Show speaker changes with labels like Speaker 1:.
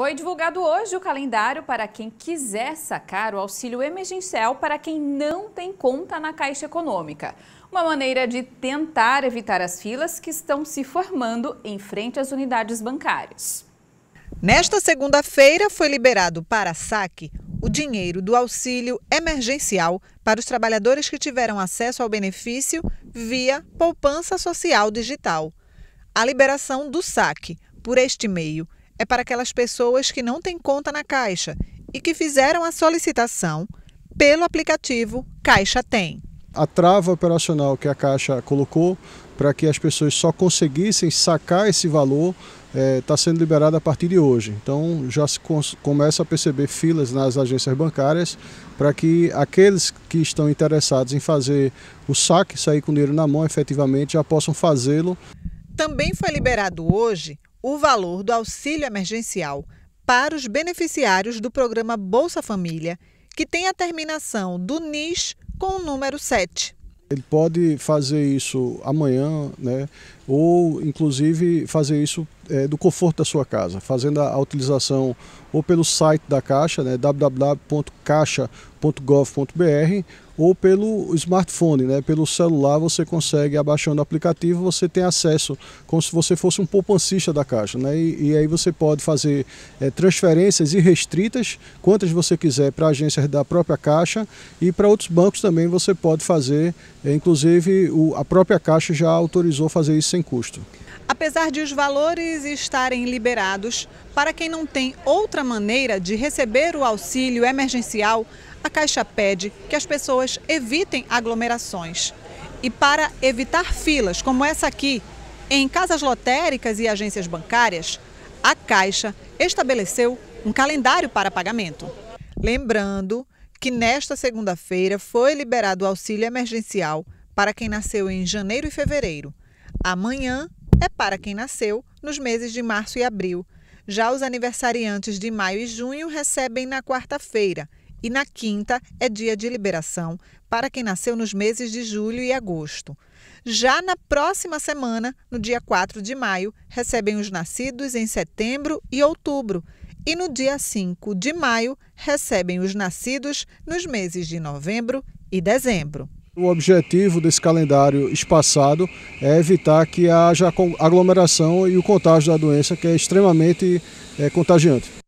Speaker 1: Foi divulgado hoje o calendário para quem quiser sacar o auxílio emergencial para quem não tem conta na Caixa Econômica. Uma maneira de tentar evitar as filas que estão se formando em frente às unidades bancárias. Nesta segunda-feira foi liberado para saque o dinheiro do auxílio emergencial para os trabalhadores que tiveram acesso ao benefício via poupança social digital. A liberação do saque por este meio é para aquelas pessoas que não têm conta na Caixa e que fizeram a solicitação pelo aplicativo Caixa Tem.
Speaker 2: A trava operacional que a Caixa colocou para que as pessoas só conseguissem sacar esse valor está eh, é, sendo liberada a partir de hoje. Então já se começa a perceber filas nas agências bancárias para que aqueles que estão interessados em fazer o saque, sair com o dinheiro na mão efetivamente, já possam fazê-lo.
Speaker 1: Também foi liberado hoje o valor do auxílio emergencial para os beneficiários do programa Bolsa Família, que tem a terminação do NIS com o número 7.
Speaker 2: Ele pode fazer isso amanhã, né? ou inclusive fazer isso é, do conforto da sua casa, fazendo a, a utilização ou pelo site da Caixa, né, www.caixa.gov.br, ou pelo smartphone, né, pelo celular você consegue, abaixando o aplicativo, você tem acesso, como se você fosse um poupancista da Caixa. Né, e, e aí você pode fazer é, transferências irrestritas, quantas você quiser, para agências da própria Caixa e para outros bancos também você pode fazer, é, inclusive o, a própria Caixa já autorizou fazer isso sem custo
Speaker 1: apesar de os valores estarem liberados, para quem não tem outra maneira de receber o auxílio emergencial, a Caixa pede que as pessoas evitem aglomerações. E para evitar filas como essa aqui, em casas lotéricas e agências bancárias, a Caixa estabeleceu um calendário para pagamento. Lembrando que nesta segunda-feira foi liberado o auxílio emergencial para quem nasceu em janeiro e fevereiro. Amanhã é para quem nasceu nos meses de março e abril. Já os aniversariantes de maio e junho recebem na quarta-feira e na quinta é dia de liberação para quem nasceu nos meses de julho e agosto. Já na próxima semana, no dia 4 de maio, recebem os nascidos em setembro e outubro. E no dia 5 de maio, recebem os nascidos nos meses de novembro e dezembro.
Speaker 2: O objetivo desse calendário espaçado é evitar que haja aglomeração e o contágio da doença, que é extremamente é, contagiante.